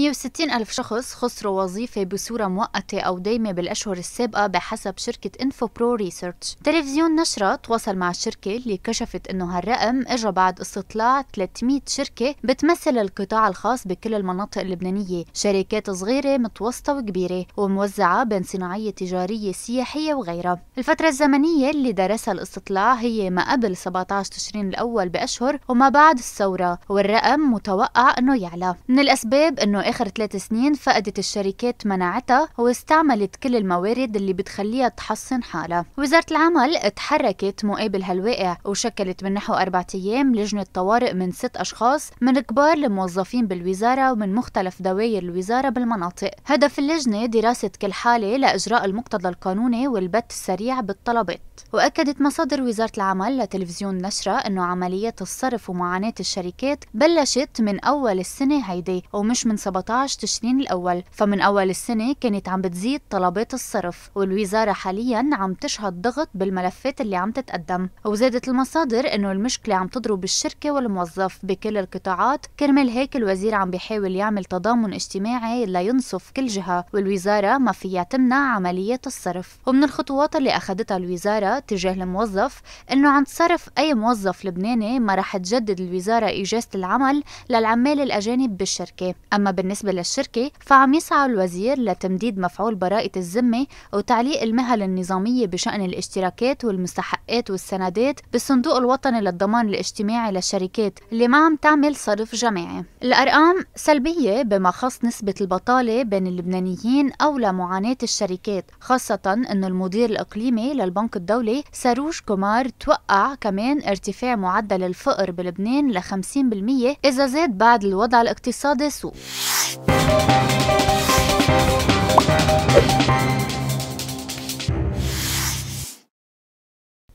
160 ألف شخص خسروا وظيفة بصورة مؤقتة أو دايمة بالأشهر السابقة بحسب شركة إنفو برو ريسيرتش تلفزيون نشرة تواصل مع الشركة اللي كشفت أنه هالرقم إجا بعد استطلاع 300 شركة بتمثل القطاع الخاص بكل المناطق اللبنانية شركات صغيرة متوسطة وكبيرة وموزعة بين صناعية تجارية سياحية وغيرها الفترة الزمنية اللي درسها الاستطلاع هي ما قبل 17 تشرين الأول بأشهر وما بعد الثورة والرقم متوقع أنه يعلى من الأسباب أنه آخر ثلاث سنين فقدت الشركات مناعتها واستعملت كل الموارد اللي بتخليها تحصن حالها وزارة العمل تحركت مقابل هالواقع وشكلت من نحو اربع أيام لجنة طوارئ من ست أشخاص من كبار الموظفين بالوزارة ومن مختلف دوائر الوزارة بالمناطق هدف اللجنة دراسة كل حالة لإجراء المقتضى القانوني والبت السريع بالطلبات وأكدت مصادر وزارة العمل لتلفزيون نشرة أنه عمليات الصرف ومعاناة الشركات بلشت من أول السنة هيدي ومش من 17 14 تشرين الأول فمن أول السنة كانت عم بتزيد طلبات الصرف والوزارة حاليا عم تشهد ضغط بالملفات اللي عم تتقدم وزادت المصادر أنه المشكلة عم تضرب الشركة والموظف بكل القطاعات كرمال هيك الوزير عم بيحاول يعمل تضامن اجتماعي لينصف كل جهة والوزارة ما فيها تمنع عمليات الصرف ومن الخطوات اللي أخذتها الوزارة تجاه الموظف أنه عند صرف أي موظف لبناني ما رح تجدد الوزارة إجازة العمل للعمال الأجانب بالشركة أما بالنسبة بالنسبة للشركة فعم يسعى الوزير لتمديد مفعول براءة الذمة وتعليق المهل النظامية بشأن الاشتراكات والمستحقات والسندات بالصندوق الوطني للضمان الاجتماعي للشركات اللي ما عم تعمل صرف جماعي الأرقام سلبية بما خص نسبة البطالة بين اللبنانيين أو لمعاناة الشركات خاصة أن المدير الإقليمي للبنك الدولي ساروج كومار توقع كمان ارتفاع معدل الفقر بلبنان ل 50% إذا زاد بعد الوضع الاقتصادي سوء